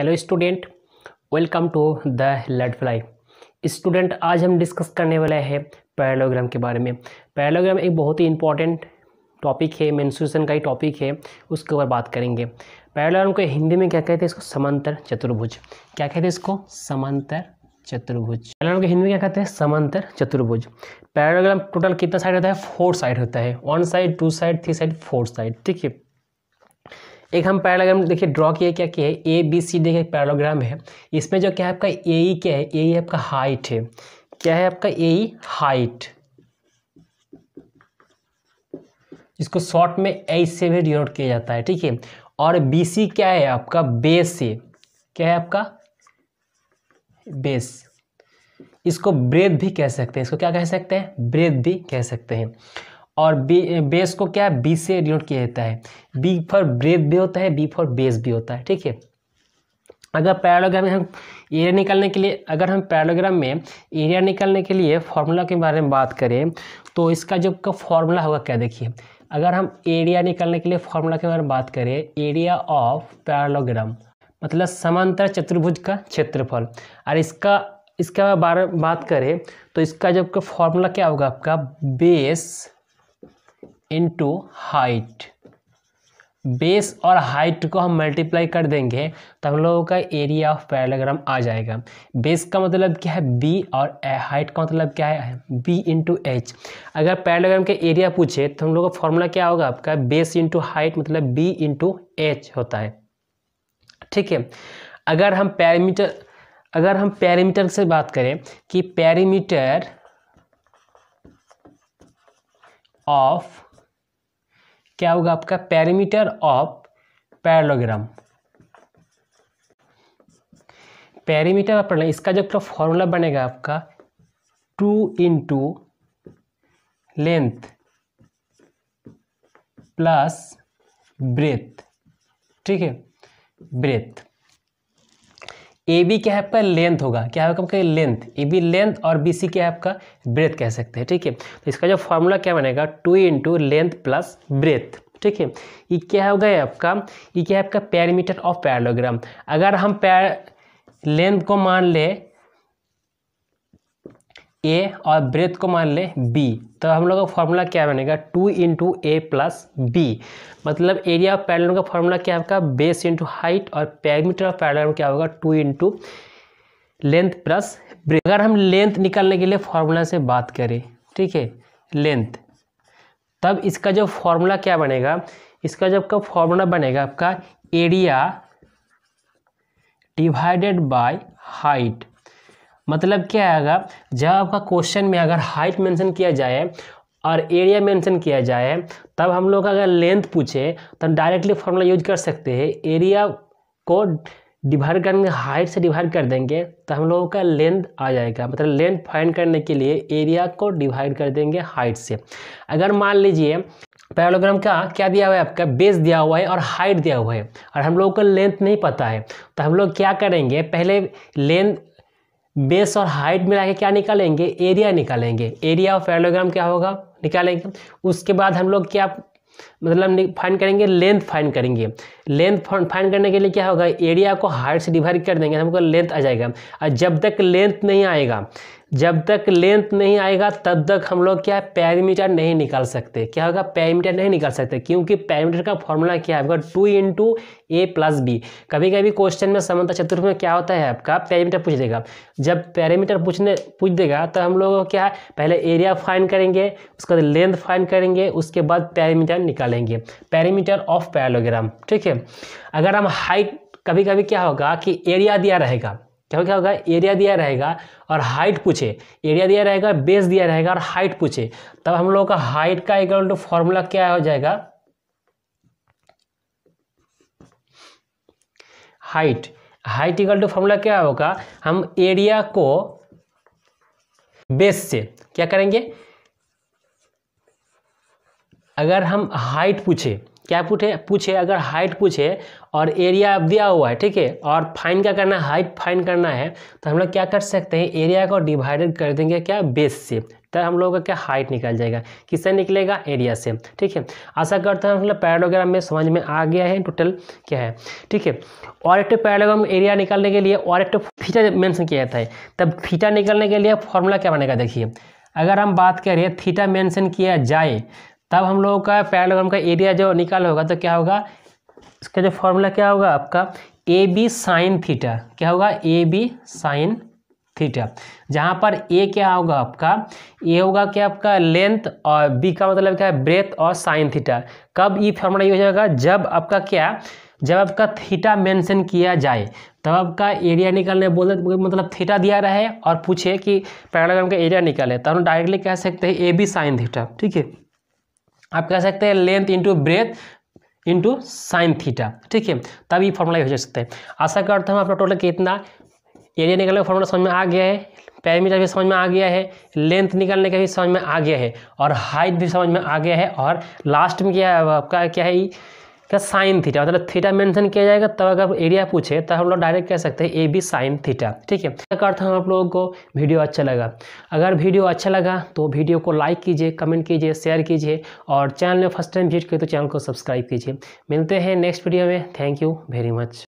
hello student welcome to the let fly student आज हम discuss करने वाले हैं पैरालोग्राम के बारे में पैरालोग्राम एक बहुत ही इंपॉर्टेंट टॉपिक है मेन्सूसन का ही टॉपिक है उसके ऊपर बात करेंगे पैरालोग्राम को हिंदी में क्या कहते हैं इसको समांतर चतुर्भुज क्या कहते हैं इसको समांतर चतुर्भुज पैराग्राम के हिंदी में क्या कहते हैं समांतर चतुर्भुज पैराग्राम टोटल कितना साइड होता है फोर साइड होता है one side two side three side four side ठीक है एक हम पैराग्राम देखिए ड्रॉ किया क्या किया है ए बी सी डी का पैराग्राम है इसमें जो क्या है आपका ए ई e क्या है ए ई e आपका हाइट है क्या है आपका ए ई हाइट इसको शॉर्ट में ए से भी डिनोट किया जाता है ठीक है और बी सी क्या है आपका बेस है क्या है आपका बेस इसको ब्रेथ भी कह सकते हैं इसको क्या कह सकते हैं ब्रेथ भी कह सकते हैं और बे बेस को क्या बी से डिनोट किया जाता है बी फॉर ब्रेथ भी होता है बी फॉर बेस भी होता है ठीक है अगर पैरालोग्राम में हम एरिया निकालने के लिए अगर हम पैरोग्राम में एरिया निकालने के लिए फॉर्मूला के बारे में बात करें तो इसका जो का फॉर्मूला होगा क्या देखिए अगर हम एरिया निकालने के लिए फॉर्मूला के बारे में बात करें एरिया ऑफ पैरालोग्राम मतलब समांतर चतुर्भुज का क्षेत्रफल और इसका इसके बारे में बात करें तो इसका जब का फॉर्मूला क्या होगा आपका बेस इंटू हाइट बेस और हाइट को हम मल्टीप्लाई कर देंगे तो हम लोगों का एरिया ऑफ पैराग्राम आ जाएगा बेस का मतलब क्या है बी और हाइट का मतलब क्या है बी इंटू एच अगर पैराग्राम का एरिया पूछे तो हम लोगों का फॉर्मूला क्या होगा आपका बेस इंटू हाइट मतलब बी इंटू एच होता है ठीक है अगर हम पैरामीटर अगर हम पैरामीटर से बात करें कि पैरामीटर ऑफ क्या होगा आपका parameter of parallelogram parameter of पढ़ना इसका जो पूरा तो फॉर्मूला बनेगा आपका two into length plus breadth ठीक है ब्रेथ ए बी क्या है आपका लेंथ होगा क्या होगा आपका लेंथ ए बी लेंथ और बी सी क्या है आपका ब्रेथ कह सकते हैं ठीक है तो इसका जो फॉर्मूला क्या बनेगा two into length plus breadth ठीक है ये क्या हो गया आपका ये क्या है आपका पैरामीटर ऑफ पैरलोग्राम अगर हम पैर लेंथ को मान ले ए और ब्रेथ को मान लें बी तो हम लोग का फॉर्मूला क्या बनेगा two into A plus B मतलब एरिया ऑफ पैरलम का फॉर्मूला क्या है आपका बेस इंटू हाइट और पैरामीटर ऑफ पैरलम क्या होगा two into length plus breadth अगर हम लेंथ निकालने के लिए फॉर्मूला से बात करें ठीक है लेंथ तब इसका जो फॉर्मूला क्या बनेगा इसका जब का फॉर्मूला बनेगा आपका एरिया डिवाइडेड बाय हाइट मतलब क्या आएगा जब आपका क्वेश्चन में अगर हाइट मेंशन किया जाए और एरिया मेंशन किया जाए तब हम लोग अगर लेंथ पूछे तो डायरेक्टली फॉर्मूला यूज कर सकते हैं एरिया को डिवाइड करेंगे हाइट से डिवाइड कर देंगे तो हम लोगों का लेंथ आ जाएगा मतलब लेंथ फाइंड करने के लिए एरिया को डिवाइड कर देंगे हाइट से अगर मान लीजिए पैरोग्राम का क्या दिया हुआ है आपका बेस दिया हुआ है और हाइट दिया हुआ है और हम लोगों को लेंथ नहीं पता है तो हम लोग क्या करेंगे पहले लेंथ बेस और हाइट मिला के क्या निकालेंगे एरिया निकालेंगे एरिया ऑफ पैरेललोग्राम क्या होगा निकालेंगे उसके बाद हम लोग क्या मतलब फाइन करेंगे लेंथ फाइन करेंगे लेंथ फाइन करने के लिए क्या होगा एरिया को हाइट से डिवाइड कर देंगे हमको लेंथ आ जाएगा और जब तक लेंथ नहीं आएगा जब तक लेंथ नहीं आएगा तब तक हम लोग क्या पैरामीटर नहीं निकाल सकते क्या होगा पैरामीटर नहीं निकाल सकते क्योंकि पैरामीटर का फॉर्मूला क्या है आपका two into A plus B कभी कभी क्वेश्चन में समता चतुर्थ में क्या होता है आपका पैरामीटर पूछ देगा जब पैरामीटर पूछने पूछ देगा तो हम लोग क्या है पहले एरिया फाइन करेंगे उसके बाद लेंथ फाइन करेंगे उसके बाद पैरामीटर निकाल निकालेंगे पैरीमीटर ऑफ पैरोग्राम ठीक है अगर हम हाइट कभी कभी क्या होगा कि एरिया दिया रहेगा क्या क्या होगा एरिया दिया रहेगा और हाइट पूछे एरिया दिया रहेगा बेस दिया रहेगा और हाइट पूछे तब हम लोगों का हाइट का इक्वल टू फॉर्मूला क्या हो जाएगा height height equal to formula क्या होगा हम एरिया को बेस से क्या करेंगे अगर हम हाइट पूछे क्या पूछे पूछे अगर हाइट पूछे और एरिया अब दिया हुआ है ठीक है और फाइन क्या करना है हाइट फाइन करना है तो हम लोग क्या कर सकते हैं एरिया को डिवाइडेड कर देंगे क्या बेस से तब हम लोगों का क्या हाइट निकल जाएगा किससे निकलेगा एरिया से ठीक है आशा करते हैं हम लोग में समझ में आ गया है टोटल क्या है ठीक है और एक पैराग्राम तो एरिया निकालने के लिए और एक फीटा तो मैंसन किया जाता है तब फीटा निकलने के लिए फॉर्मूला क्या बनेगा देखिए अगर हम बात करें थीटा मेंशन किया जाए तब हम लोगों का पैरेललोग्राम का एरिया जो निकाल होगा तो क्या होगा इसका जो फॉर्मूला क्या होगा आपका ए बी साइन थीटा क्या होगा ए बी साइन थीटा जहाँ पर ए क्या होगा आपका ए होगा क्या आपका लेंथ और बी का मतलब क्या है ब्रेथ और साइन थीटा कब ये फॉर्मूला यूज होगा जब आपका क्या जब आपका थीटा मेंशन किया जाए तब आपका एरिया निकालने बोले मतलब थीटा दिया रहे और पूछे कि पैराग्राम का एरिया निकाले तो हम डायरेक्टली कह सकते हैं ए बी साइन थीटा ठीक है आप कह सकते हैं length into breadth into sine theta ठीक है तब ये फॉर्मूला यूज हो सकता है आशा करते हैं आपका टोटल कितना एरिया निकालने का फॉर्मूला समझ में आ गया है पैरामीटर भी समझ में आ गया है लेंथ निकालने का भी समझ में आ गया है और हाइट भी समझ में आ गया है और लास्ट में क्या है आपका क्या है फिर साइन थीटा मतलब थीटा मेंशन किया जाएगा तब अगर एरिया पूछे तो हम लोग डायरेक्ट कह सकते हैं ए बी साइन थीटा ठीक है इसका अर्थ हम आप लोगों को वीडियो अच्छा लगा अगर वीडियो अच्छा लगा तो वीडियो को लाइक कीजिए कमेंट कीजिए शेयर कीजिए और चैनल में फर्स्ट टाइम विजिट किए तो चैनल को सब्सक्राइब कीजिए मिलते हैं नेक्स्ट वीडियो में थैंक यू वेरी मच